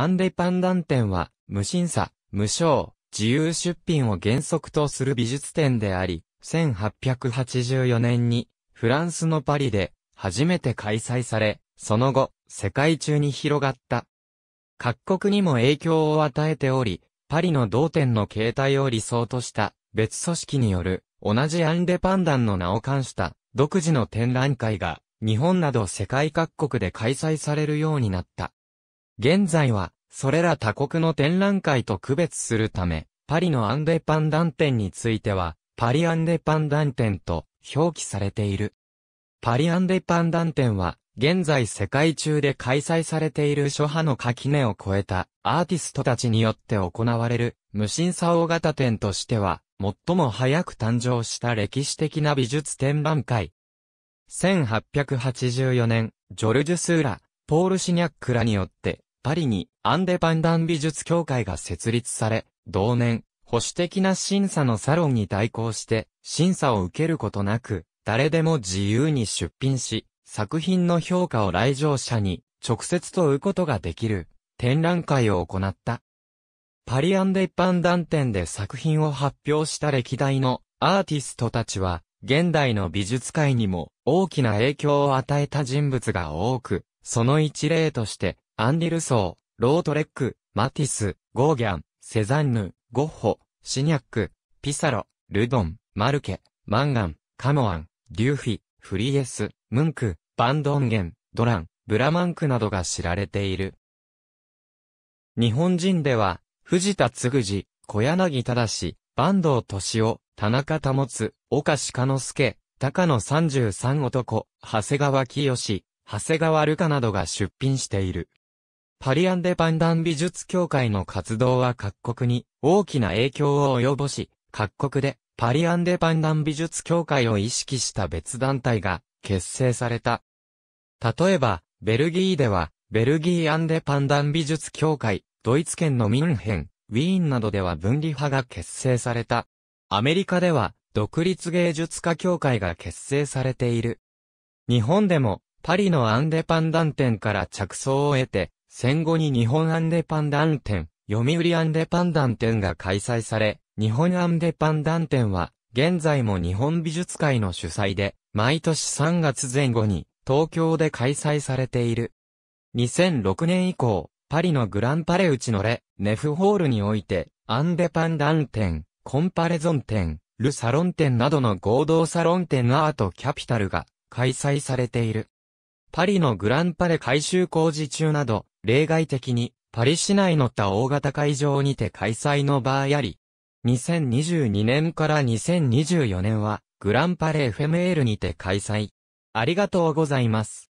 アンデパンダン展は、無審査、無償、自由出品を原則とする美術展であり、1884年に、フランスのパリで、初めて開催され、その後、世界中に広がった。各国にも影響を与えており、パリの同点の形態を理想とした別組織による同じアンデパンダンの名を冠した独自の展覧会が日本など世界各国で開催されるようになった。現在はそれら他国の展覧会と区別するため、パリのアンデパンダン展については、パリアンデパンダン展と表記されている。パリアンデパンダン展は、現在世界中で開催されている諸派の垣根を超えたアーティストたちによって行われる無審査大型展としては最も早く誕生した歴史的な美術展覧会。1884年、ジョルジュ・スーラ、ポール・シニャックらによってパリにアンデパンダン美術協会が設立され、同年、保守的な審査のサロンに対抗して、審査を受けることなく、誰でも自由に出品し、作品の評価を来場者に直接問うことができる展覧会を行った。パリアンデ一般団展で作品を発表した歴代のアーティストたちは、現代の美術界にも大きな影響を与えた人物が多く、その一例として、アンリ・ルソー、ロートレック、マティス、ゴーギャン、セザンヌ、ゴッホ、シニャック、ピサロ、ルドン、マルケ、マンガン、カモアン、デューフィ、フリエス、ムンク、バンドンゲン、ドラン、ブラマンクなどが知られている。日本人では、藤田嗣治、小柳正、坂東敏夫、田中保つ、岡鹿之助、高野33男、長谷川清、長谷川ルカなどが出品している。パリアンデパンダン美術協会の活動は各国に大きな影響を及ぼし、各国でパリアンデパンダン美術協会を意識した別団体が結成された。例えば、ベルギーでは、ベルギーアンデパンダン美術協会、ドイツ圏のミンヘン、ウィーンなどでは分離派が結成された。アメリカでは、独立芸術家協会が結成されている。日本でも、パリのアンデパンダン店から着想を得て、戦後に日本アンデパンダン展、読売アンデパンダン展が開催され、日本アンデパンダン展は、現在も日本美術会の主催で、毎年3月前後に、東京で開催されている。2006年以降、パリのグランパレうちのレ、ネフホールにおいて、アンデパンダン展、コンパレゾン展、ルサロン展などの合同サロン展アートキャピタルが開催されている。パリのグランパレ改修工事中など、例外的に、パリ市内のた大型会場にて開催の場合あり、2022年から2024年は、グランパレ FML にて開催。ありがとうございます。